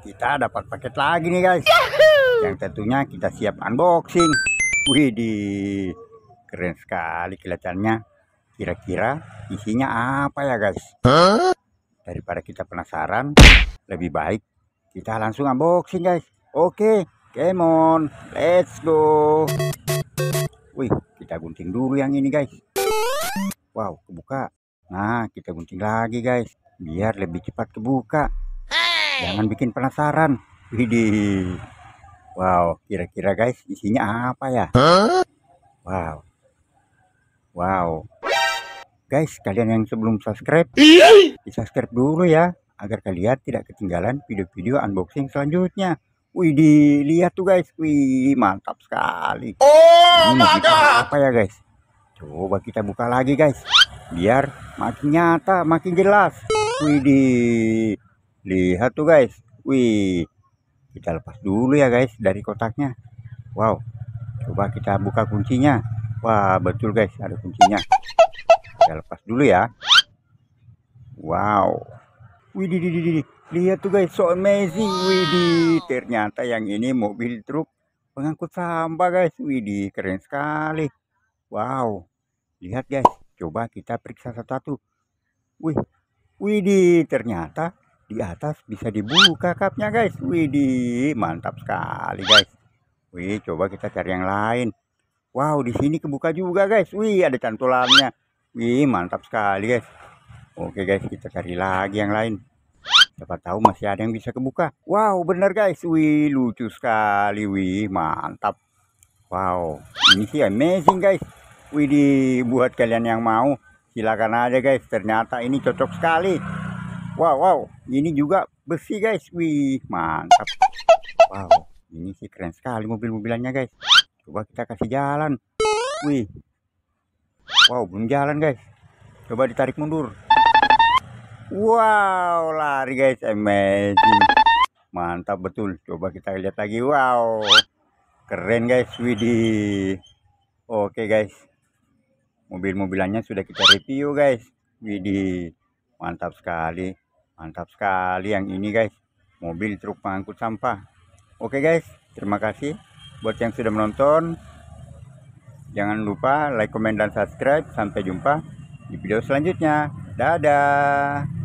Kita dapat paket lagi nih guys. Yahoo! Yang tentunya kita siap unboxing. Wih keren sekali kelihatannya. Kira-kira isinya apa ya guys? Huh? Daripada kita penasaran, lebih baik kita langsung unboxing guys. Oke, come on, let's go. Wih, kita gunting dulu yang ini guys. Wow, kebuka. Nah, kita gunting lagi guys. Biar lebih cepat kebuka. Jangan bikin penasaran. Widih. Wow, kira-kira guys isinya apa ya? Wow. Wow. Guys, kalian yang sebelum subscribe, di subscribe dulu ya. Agar kalian tidak ketinggalan video-video unboxing selanjutnya. Wih, lihat tuh guys. Wih, mantap sekali. Oh Ini my God. Apa ya guys? Coba kita buka lagi guys. Biar makin nyata, makin jelas. Wih, Lihat tuh guys. Wih. Kita lepas dulu ya guys dari kotaknya. Wow. Coba kita buka kuncinya. Wah, betul guys, ada kuncinya. Kita lepas dulu ya. Wow. Wih, di, di, di, lihat tuh guys, so amazing. Wih, ternyata yang ini mobil truk pengangkut sampah guys. Wih, keren sekali. Wow. Lihat guys, coba kita periksa satu-satu. Wih, wih, ternyata di atas bisa dibuka kapnya guys widih mantap sekali guys wih coba kita cari yang lain wow di sini kebuka juga guys wih ada cantulannya wih mantap sekali guys oke guys kita cari lagi yang lain Siapa tahu masih ada yang bisa kebuka. Wow, bener guys. Wih, lucu sekali. Wih, mantap. Wow, ini sih amazing guys. Wih, buat kalian yang mau, silakan aja guys. Ternyata ini cocok sekali. Wow, wow. Ini juga besi, guys. Wih, mantap. Wow, ini sih keren sekali mobil-mobilannya, guys. Coba kita kasih jalan. Wih. Wow, belum jalan, guys. Coba ditarik mundur. Wow, lari, guys. Amazing. Mantap betul. Coba kita lihat lagi. Wow. Keren, guys. Widih. Oke, guys. Mobil-mobilannya sudah kita review, guys. Widih. Mantap sekali. Mantap sekali yang ini guys. Mobil truk pengangkut sampah. Oke guys, terima kasih buat yang sudah menonton. Jangan lupa like, komen, dan subscribe. Sampai jumpa di video selanjutnya. Dadah.